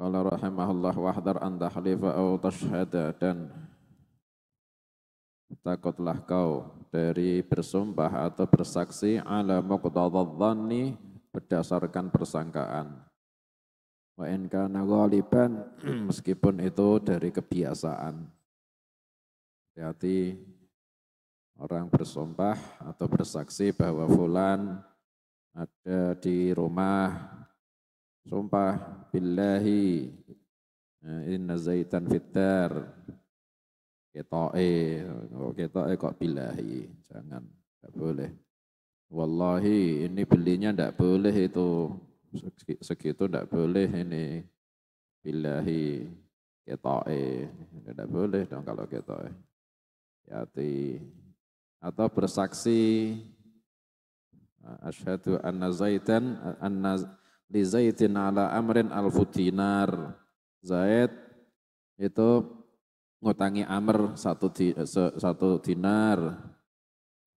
Allah rahimahullah wahdar anta khalifah au tashhada dan takutlah kau dari bersumpah atau bersaksi ala muqtadadh berdasarkan persangkaan. Wa in kana ghaliban meskipun itu dari kebiasaan. Hati-hati orang bersumpah atau bersaksi bahwa fulan ada di rumah Sumpah billahi eh, inna zaitan fitar ketoe kok ketoe kok billahi jangan tidak boleh wallahi ini belinya tidak boleh itu segitu tidak boleh ini billahi ketoe tidak ya, boleh dong kalau ketoe hati atau bersaksi asyhadu anna zaitan anna li zaitin ala amrin futinar Zaid itu ngutangi Amr satu di, satu dinar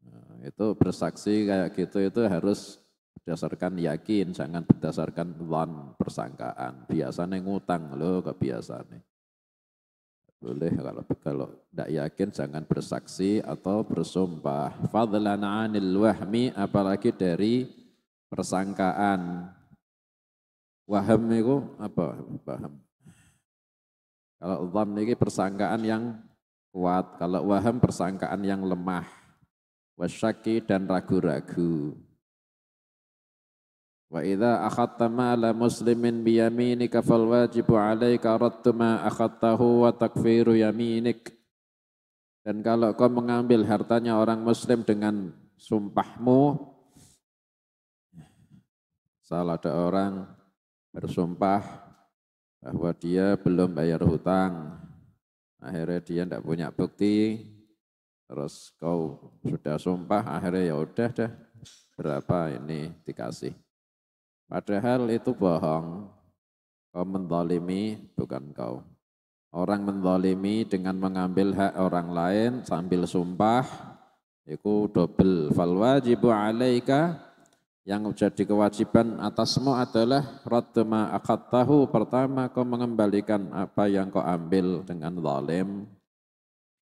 nah, itu bersaksi kayak gitu itu harus berdasarkan yakin jangan berdasarkan wan persangkaan biasanya ngutang loh kebiasaannya boleh kalau kalau tidak yakin jangan bersaksi atau bersumpah Fadlana anil wahmi apalagi dari persangkaan Waham itu apa? Waham. Kalau dham ini persangkaan yang kuat. Kalau waham persangkaan yang lemah. Wasyaki dan ragu-ragu. Wa idha akhatta ma'ala muslimin biyaminika fal wajibu alaika raddu ma akhadtahu wa takfiru yaminik. Dan kalau kau mengambil hartanya orang muslim dengan sumpahmu, salah ada orang bersumpah bahwa dia belum bayar hutang. Akhirnya dia tidak punya bukti. Terus kau sudah sumpah, akhirnya ya udah deh berapa ini dikasih. Padahal itu bohong. Kau mendolimi bukan kau. Orang mendolimi dengan mengambil hak orang lain sambil sumpah, itu double. Fal wajibu alaika yang menjadi kewajiban atasmu adalah radma akad tahu pertama kau mengembalikan apa yang kau ambil dengan zalim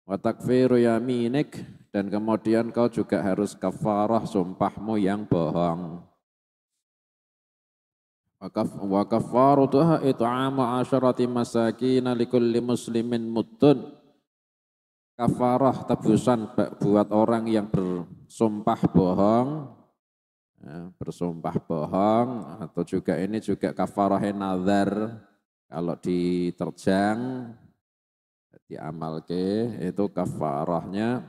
wa takfiru yaminik dan kemudian kau juga harus kafarah sumpahmu yang bohong wa kafaratuha it'amu asyarati masakin likulli muslimin muddun kafarah tebusan buat orang yang bersumpah bohong ya, bersumpah bohong atau juga ini juga kafarah nazar kalau diterjang diamal ke itu kafarahnya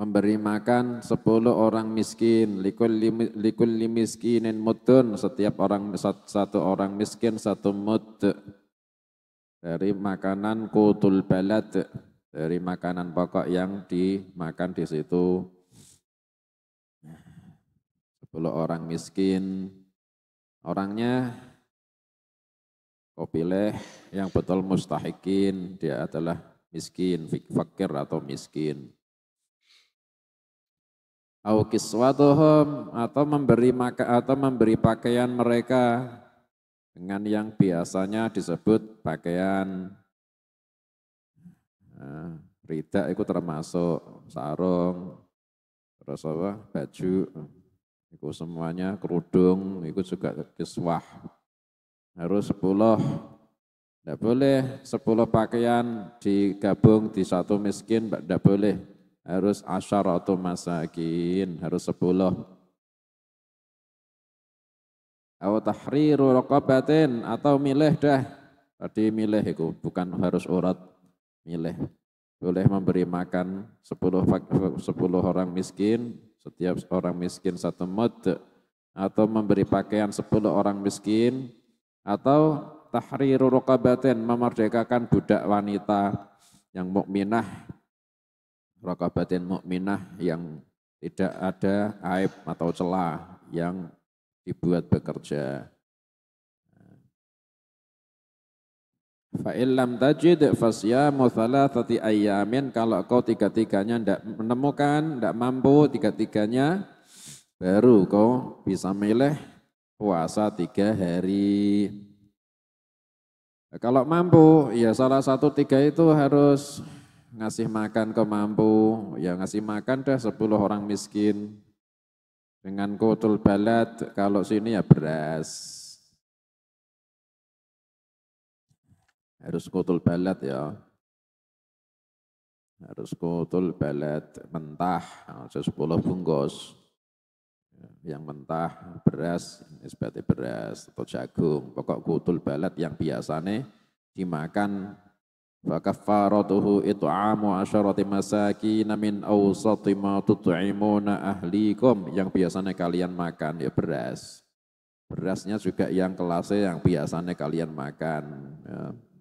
memberi makan sepuluh orang miskin likul likulli miskinin mutun setiap orang satu orang miskin satu mut dari makanan kutul balad dari makanan pokok yang dimakan di situ kalau orang miskin, orangnya kau pilih yang betul mustahikin, dia adalah miskin, fakir atau miskin. Aukiswatuhum atau memberi maka atau memberi pakaian mereka dengan yang biasanya disebut pakaian nah, ridak itu termasuk sarung terus apa baju itu semuanya kerudung, itu juga kiswah. Harus sepuluh. Tidak boleh sepuluh pakaian digabung di satu miskin, tidak boleh. Harus asyar atau masakin, harus sepuluh. Atau tahriru rokobatin, atau milih dah. Tadi milih itu, bukan harus urat, milih. Boleh memberi makan 10, sepuluh orang miskin, setiap orang miskin satu mud atau memberi pakaian sepuluh orang miskin atau tahriru raqabatin memerdekakan budak wanita yang mukminah raqabatin mukminah yang tidak ada aib atau celah yang dibuat bekerja Fa illam tajid fasyamu thalathati ayyamin kalau kau tiga-tiganya ndak menemukan, ndak mampu tiga-tiganya baru kau bisa milih puasa tiga hari. Nah, kalau mampu, ya salah satu tiga itu harus ngasih makan ke mampu, ya ngasih makan dah 10 orang miskin. Dengan kotul balat, kalau sini ya beras. Harus kotul balat ya. Harus kotul balat mentah, 10 bungkus. Yang mentah beras, seperti beras atau jagung. Pokok kutul balat yang biasanya dimakan Fakafaratuhu it'amu asyarati masakin min awsati ma tut'imuna ahlikum yang biasanya kalian makan ya beras. Berasnya juga yang kelasnya yang biasanya kalian makan. Ya.